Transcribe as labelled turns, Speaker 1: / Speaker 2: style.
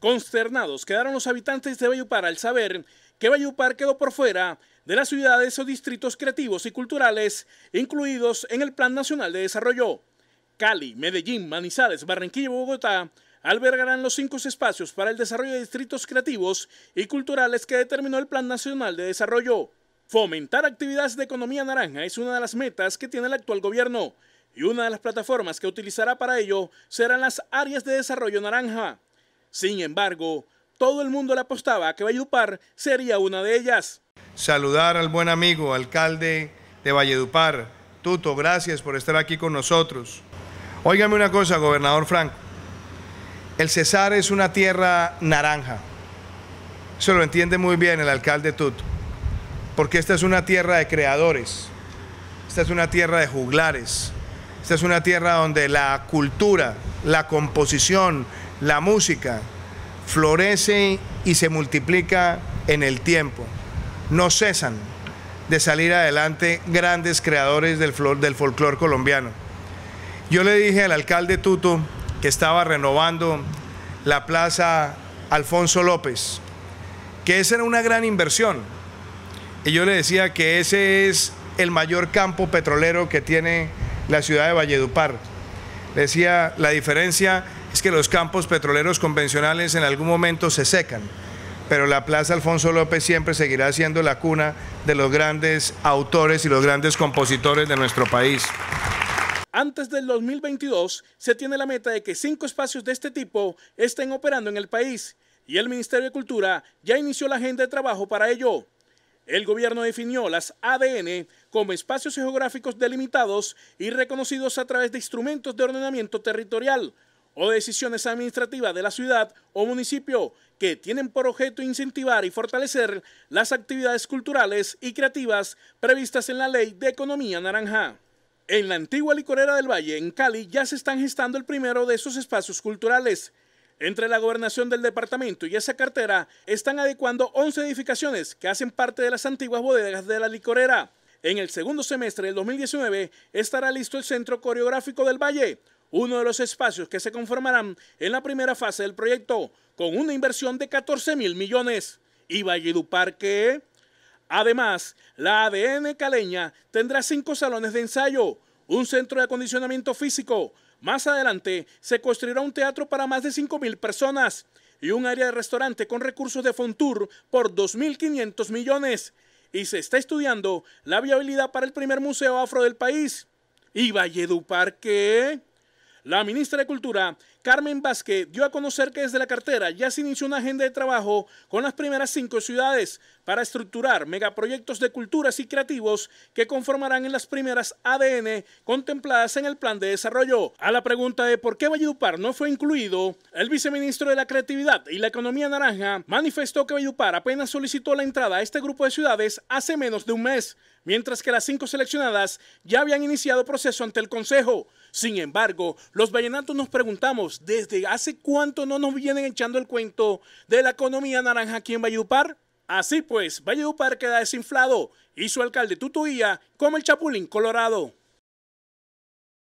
Speaker 1: Consternados quedaron los habitantes de Bayupar al saber que Bayupar quedó por fuera de las ciudades o distritos creativos y culturales incluidos en el Plan Nacional de Desarrollo. Cali, Medellín, Manizales, Barranquilla y Bogotá albergarán los cinco espacios para el desarrollo de distritos creativos y culturales que determinó el Plan Nacional de Desarrollo. Fomentar actividades de economía naranja es una de las metas que tiene el actual gobierno y una de las plataformas que utilizará para ello serán las áreas de desarrollo naranja. Sin
Speaker 2: embargo, todo el mundo le apostaba que Valledupar sería una de ellas. Saludar al buen amigo alcalde de Valledupar. Tuto, gracias por estar aquí con nosotros. Óigame una cosa, gobernador Franco. El Cesar es una tierra naranja. Se lo entiende muy bien el alcalde Tuto. Porque esta es una tierra de creadores. Esta es una tierra de juglares. Esta es una tierra donde la cultura, la composición, la música florece y se multiplica en el tiempo. No cesan de salir adelante grandes creadores del, folclore colombiano. Yo le dije al alcalde Tuto que estaba renovando la plaza Alfonso López, que esa era una gran inversión. Y yo le decía que ese es el mayor campo petrolero que tiene la ciudad de Valledupar. Le decía, la diferencia es que los campos petroleros convencionales en algún momento se secan, pero la Plaza Alfonso López siempre seguirá siendo la cuna de los grandes autores y los grandes compositores de nuestro país.
Speaker 1: Antes del 2022 se tiene la meta de que cinco espacios de este tipo estén operando en el país y el Ministerio de Cultura ya inició la agenda de trabajo para ello. El gobierno definió las ADN como espacios geográficos delimitados y reconocidos a través de instrumentos de ordenamiento territorial, o decisiones administrativas de la ciudad o municipio que tienen por objeto incentivar y fortalecer las actividades culturales y creativas previstas en la Ley de Economía Naranja. En la antigua licorera del Valle, en Cali, ya se están gestando el primero de esos espacios culturales. Entre la gobernación del departamento y esa cartera están adecuando 11 edificaciones que hacen parte de las antiguas bodegas de la licorera. En el segundo semestre del 2019 estará listo el Centro Coreográfico del Valle, uno de los espacios que se conformarán en la primera fase del proyecto con una inversión de 14 mil millones. Y Valledupar que... Además, la ADN caleña tendrá cinco salones de ensayo, un centro de acondicionamiento físico. Más adelante se construirá un teatro para más de mil personas y un área de restaurante con recursos de Fontour por 2.500 millones. Y se está estudiando la viabilidad para el primer museo afro del país. ¿Y Valledupar qué? La ministra de Cultura, Carmen Vázquez, dio a conocer que desde la cartera ya se inició una agenda de trabajo con las primeras cinco ciudades para estructurar megaproyectos de culturas y creativos que conformarán en las primeras ADN contempladas en el plan de desarrollo. A la pregunta de por qué Valledupar no fue incluido, el viceministro de la Creatividad y la Economía Naranja manifestó que Valledupar apenas solicitó la entrada a este grupo de ciudades hace menos de un mes, mientras que las cinco seleccionadas ya habían iniciado proceso ante el Consejo. Sin embargo, los vallenatos nos preguntamos, ¿desde hace cuánto no nos vienen echando el cuento de la economía naranja aquí en Valledupar? Así pues, Valledupar queda desinflado y su alcalde tutuía como el Chapulín Colorado.